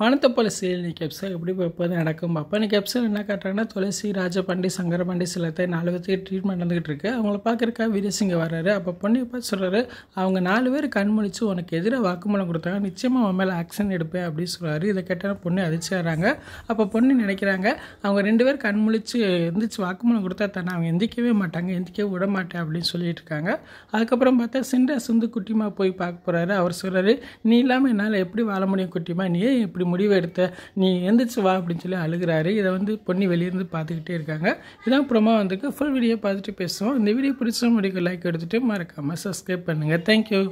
வானத்தப்போல போல இன்றைக்கி எபிசோட் எப்படி எப்போது நடக்கும் பார்ப்போம் நீ கெப்சல் என்ன காட்டுறாங்கன்னா துளசி ராஜபாண்டி சங்கரபாண்டி சிலத்தை நாலு பேர்த்துக்கு ட்ரீட்மெண்ட் நடந்துகிட்டு இருக்கு அவங்கள பார்க்குறக்கா வீரசிங்க வர்றாரு அப்போ பொண்ணு இப்போ சொல்கிறாரு அவங்க நாலு பேர் கண் உனக்கு எதிராக வாக்குமூலம் கொடுத்தாங்க நிச்சயமாக அவன் மேலே ஆக்ஷன் எடுப்பேன் அப்படின்னு சொல்கிறாரு இதை கேட்டால் பொண்ணு அதிர்ச்சி வராங்க அப்போ பொண்ணு நினைக்கிறாங்க அவங்க ரெண்டு பேர் கண் முழிச்சு எந்திரிச்சு வாக்குமூலம் கொடுத்தா தானே அவங்க எந்திக்கவே மாட்டாங்க எந்திக்கவே விட மாட்டேன் அப்படின்னு சொல்லிட்டு இருக்காங்க அதுக்கப்புறம் பார்த்தா சிண்டா சுந்து குட்டிமா போய் பார்க்க போகிறாரு அவர் சொல்கிறாரு நீ இல்லாமல் என்னால் எப்படி வாழ முடியும் குட்டிமா நீ இப்படி முடிவு எடுத்த நீ எந்திரிச்சு வா அப்படின்னு சொல்லி அழுகிறாரு இதை வந்து பொண்ணி வெளியிருந்து பார்த்துக்கிட்டே இருக்காங்க இதான் ப்ரொமோ வந்துக்கு ஃபுல் வீடியோ பார்த்துட்டு பேசுவோம் இந்த வீடியோ பிடிச்சா முடிக்க லைக் எடுத்துகிட்டு மறக்காமல் சப்ஸ்கிரைப் பண்ணுங்கள் தேங்க்யூ